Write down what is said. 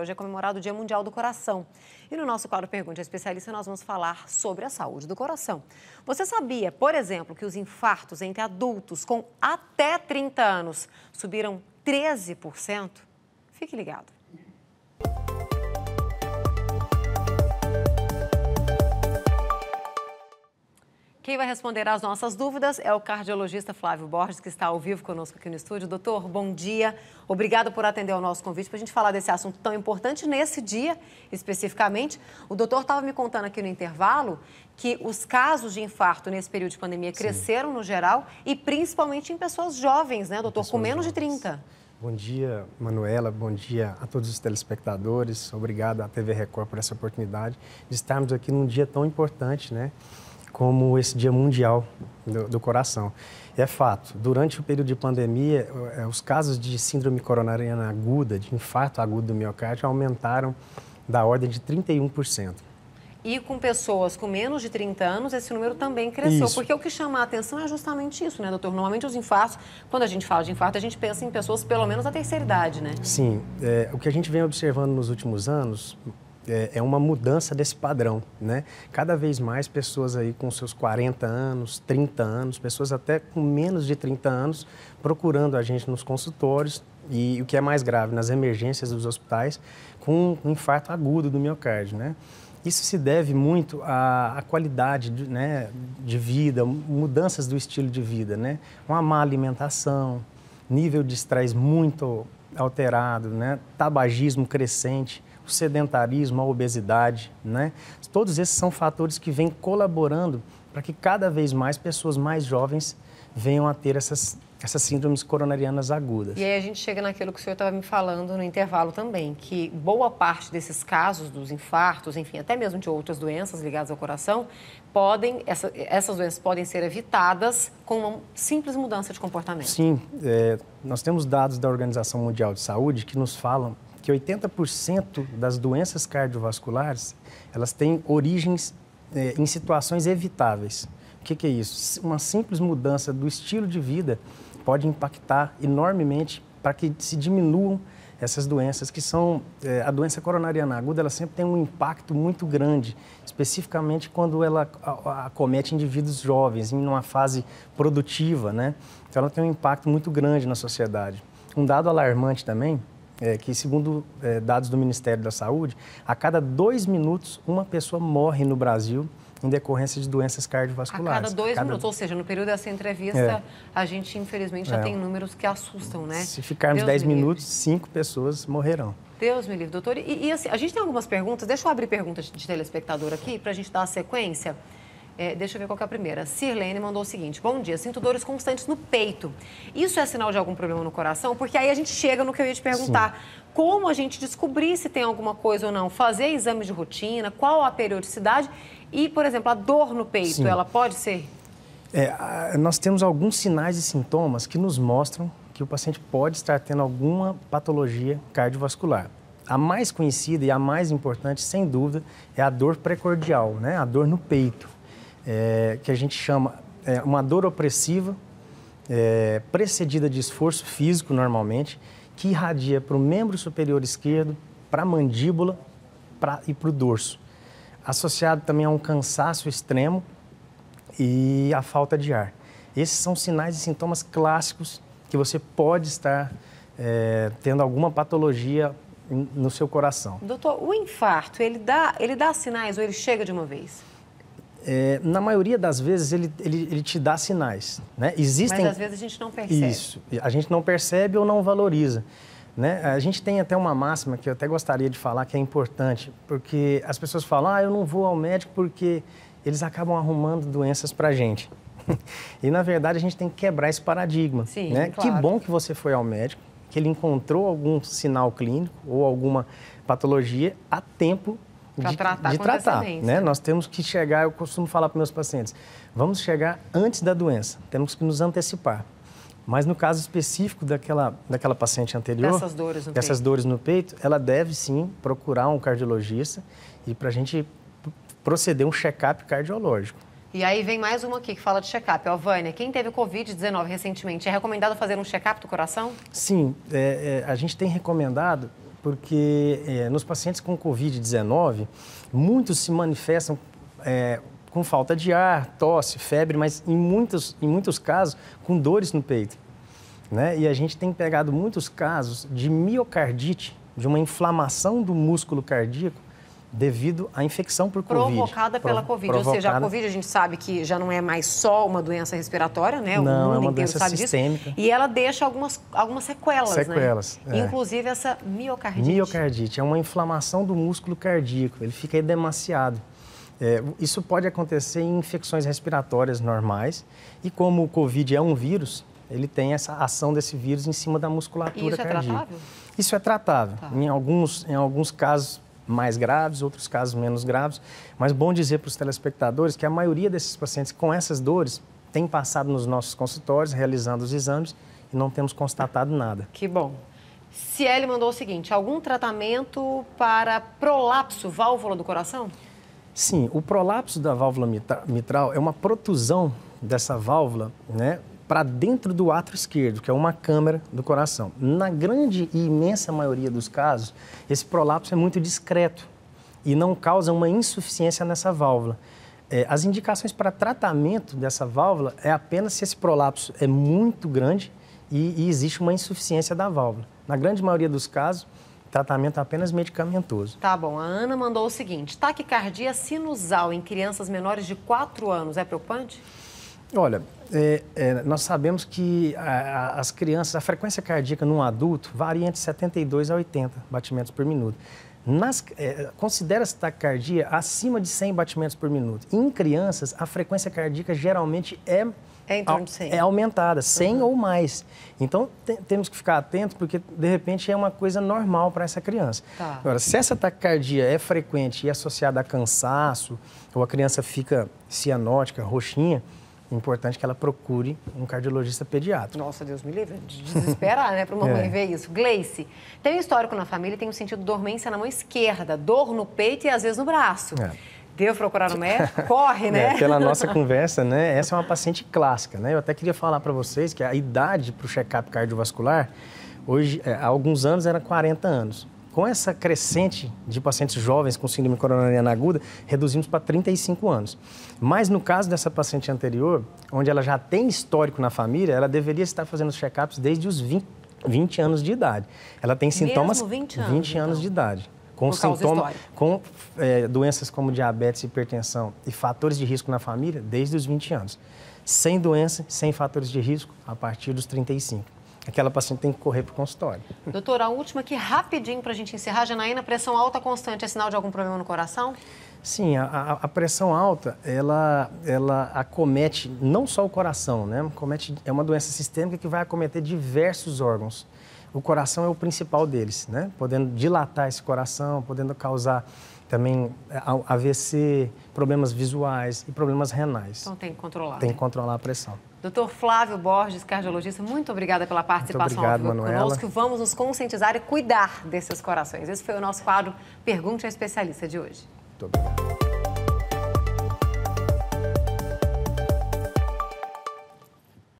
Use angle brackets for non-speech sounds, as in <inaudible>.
Hoje é comemorado o Dia Mundial do Coração. E no nosso quadro Pergunte a Especialista, nós vamos falar sobre a saúde do coração. Você sabia, por exemplo, que os infartos entre adultos com até 30 anos subiram 13%? Fique ligado. Quem vai responder às nossas dúvidas é o cardiologista Flávio Borges, que está ao vivo conosco aqui no estúdio. Doutor, bom dia. Obrigado por atender ao nosso convite para a gente falar desse assunto tão importante nesse dia especificamente. O doutor estava me contando aqui no intervalo que os casos de infarto nesse período de pandemia cresceram Sim. no geral e principalmente em pessoas jovens, né, doutor? Com menos jovens. de 30. Bom dia, Manuela. Bom dia a todos os telespectadores. Obrigado à TV Record por essa oportunidade de estarmos aqui num dia tão importante, né? como esse Dia Mundial do, do Coração. E é fato, durante o período de pandemia, é, os casos de síndrome coronariana aguda, de infarto agudo do miocárdio, aumentaram da ordem de 31%. E com pessoas com menos de 30 anos, esse número também cresceu. Isso. Porque o que chama a atenção é justamente isso, né, doutor? Normalmente os infartos, quando a gente fala de infarto, a gente pensa em pessoas pelo menos da terceira idade, né? Sim. É, o que a gente vem observando nos últimos anos, é, é uma mudança desse padrão, né? Cada vez mais pessoas aí com seus 40 anos, 30 anos, pessoas até com menos de 30 anos procurando a gente nos consultórios e o que é mais grave, nas emergências dos hospitais, com um infarto agudo do miocárdio, né? Isso se deve muito à, à qualidade de, né, de vida, mudanças do estilo de vida, né? Uma má alimentação, nível de estresse muito alterado, né? Tabagismo crescente, o sedentarismo, a obesidade, né? Todos esses são fatores que vêm colaborando para que cada vez mais pessoas mais jovens venham a ter essas, essas síndromes coronarianas agudas. E aí a gente chega naquilo que o senhor estava me falando no intervalo também, que boa parte desses casos dos infartos, enfim, até mesmo de outras doenças ligadas ao coração, podem essa, essas doenças podem ser evitadas com uma simples mudança de comportamento. Sim, é, nós temos dados da Organização Mundial de Saúde que nos falam que 80% das doenças cardiovasculares elas têm origens é, em situações evitáveis. O que, que é isso? Uma simples mudança do estilo de vida pode impactar enormemente para que se diminuam essas doenças que são é, a doença coronariana aguda ela sempre tem um impacto muito grande especificamente quando ela acomete indivíduos jovens em uma fase produtiva né então ela tem um impacto muito grande na sociedade um dado alarmante também é, que, segundo é, dados do Ministério da Saúde, a cada dois minutos uma pessoa morre no Brasil em decorrência de doenças cardiovasculares. A cada dois a cada... minutos, ou seja, no período dessa entrevista, é. a gente infelizmente já é. tem números que assustam, né? Se ficarmos Deus dez minutos, livre. cinco pessoas morrerão. Deus me livre, doutor. E, e assim, a gente tem algumas perguntas. Deixa eu abrir perguntas de telespectador aqui para a gente dar a sequência. É, deixa eu ver qual é a primeira. Sirlene mandou o seguinte: Bom dia, sinto dores constantes no peito. Isso é sinal de algum problema no coração? Porque aí a gente chega no que eu ia te perguntar. Sim. Como a gente descobrir se tem alguma coisa ou não? Fazer exames de rotina, qual a periodicidade? E, por exemplo, a dor no peito, Sim. ela pode ser? É, nós temos alguns sinais e sintomas que nos mostram que o paciente pode estar tendo alguma patologia cardiovascular. A mais conhecida e a mais importante, sem dúvida, é a dor precordial, né? a dor no peito é, que a gente chama é, uma dor opressiva, é, precedida de esforço físico normalmente, que irradia para o membro superior esquerdo, para a mandíbula pra, e para o dorso. Associado também a um cansaço extremo e a falta de ar. Esses são sinais e sintomas clássicos que você pode estar é, tendo alguma patologia no seu coração. Doutor, o infarto, ele dá, ele dá sinais ou ele chega de uma vez? é, na maioria das vezes ele, ele, ele, te dá sinais. Né? Existem... Mas às vezes a gente não percebe. Isso, a gente não percebe ou não valoriza. Né? A gente tem até uma máxima que eu até gostaria de falar que é importante, porque as pessoas falam, ah, eu não vou ao médico porque eles acabam arrumando doenças para gente. <laughs> e na verdade a gente tem que quebrar esse paradigma. Sim, né? claro. Que bom que você foi ao médico, que ele encontrou algum sinal clínico ou alguma patologia a tempo de tratar, de tratar né? Nós temos que chegar, eu costumo falar para meus pacientes, vamos chegar antes da doença, temos que nos antecipar. Mas no caso específico daquela, daquela paciente anterior, dessas dores no, dessas peito. Dores no peito, ela deve sim procurar um cardiologista e para a gente proceder um check-up cardiológico. E aí vem mais uma aqui que fala de check-up. Ó, Vânia, quem teve Covid-19 recentemente, é recomendado fazer um check-up do coração? Sim, é, é, a gente tem recomendado porque é, nos pacientes com Covid-19, muitos se manifestam é, com falta de ar, tosse, febre, mas em muitos, em muitos casos com dores no peito. Né? E a gente tem pegado muitos casos de miocardite, de uma inflamação do músculo cardíaco, devido à infecção por Covid. Provocada pela Covid. Provocada... Ou seja, a Covid a gente sabe que já não é mais só uma doença respiratória, né? O não, é uma doença sistêmica. Disso. E ela deixa algumas, algumas sequelas, né? Sequelas, né? é. Inclusive essa miocardite. Miocardite é uma inflamação do músculo cardíaco. Ele fica edemaciado. É, isso pode acontecer em infecções respiratórias normais. E como o Covid é um vírus, ele tem essa ação desse vírus em cima da musculatura cardíaca. Isso é tratável? Isso é tratável. Tá. Em, alguns, em alguns casos mais graves, outros casos menos graves. Mas bom dizer para os telespectadores que a maioria desses pacientes com essas dores tem passado nos nossos consultórios, realizando os exames e não temos constatado nada. Que bom. Ciele mandou o seguinte: algum tratamento para prolapso válvula do coração? Sim, o prolapso da válvula mitral é uma protusão dessa válvula, né, para dentro do átrio esquerdo, que é uma câmara do coração. Na grande e imensa maioria dos casos, esse prolapso é muito discreto e não causa uma insuficiência nessa válvula. É, as indicações para tratamento dessa válvula é apenas se esse prolapso é muito grande e, e existe uma insuficiência da válvula. Na grande maioria dos casos, tratamento é apenas medicamentoso. Tá bom. A Ana mandou o seguinte: taquicardia sinusal em crianças menores de 4 anos é preocupante? Olha, é, é, nós sabemos que a, a, as crianças, a frequência cardíaca num adulto varia entre 72 a 80 batimentos por minuto. é, considera-se taquicardia acima de 100 batimentos por minuto. Em crianças, a frequência cardíaca geralmente é é, é aumentada, 100 uhum. ou mais. Então, te, temos que ficar atentos, porque, de repente, é uma coisa normal para essa criança. Tá. Agora, se essa taquicardia é frequente e associada a cansaço, ou a criança fica cianótica, roxinha, o importante é que ela procure um cardiologista pediatra. Nossa, Deus me livre, de desesperar, né, para uma <laughs> é. mãe ver isso. Gleice, tem um histórico na família, tem um sentido de dormência na mão esquerda, dor no peito e às vezes no braço. É. Deu procurar no médico? <laughs> Corre, né? É, pela nossa <laughs> conversa, né, essa é uma paciente clássica, né? Eu até queria falar para vocês que a idade para o check-up cardiovascular, hoje, é, há alguns anos, era 40 anos com essa crescente de pacientes jovens com síndrome coronariana aguda, reduzimos para 35 anos. Mas no caso dessa paciente anterior, onde ela já tem histórico na família, ela deveria estar fazendo os check-ups desde os 20, 20, anos de idade. Ela tem sintomas Mesmo 20 anos, 20 anos então. de idade com sintomas, com é, doenças como diabetes, hipertensão e fatores de risco na família desde os 20 anos. Sem doença, sem fatores de risco, a partir dos 35 aquela paciente tem que correr para o consultório. Doutora, a última aqui, rapidinho para a gente encerrar. Janaína, pressão alta constante é sinal de algum problema no coração? Sim, a, a, pressão alta, ela, ela acomete não só o coração, né? Acomete, é uma doença sistêmica que vai acometer diversos órgãos. O coração é o principal deles, né? Podendo dilatar esse coração, podendo causar também é, AVC, problemas visuais e problemas renais. Então tem que controlar. Tem né? que controlar a pressão. Doutor Flávio Borges, cardiologista, muito obrigada pela participação muito obrigado, ao vivo conosco. Vamos nos conscientizar e cuidar desses corações. Esse foi o nosso quadro Pergunte ao Especialista de hoje. Muito obrigado.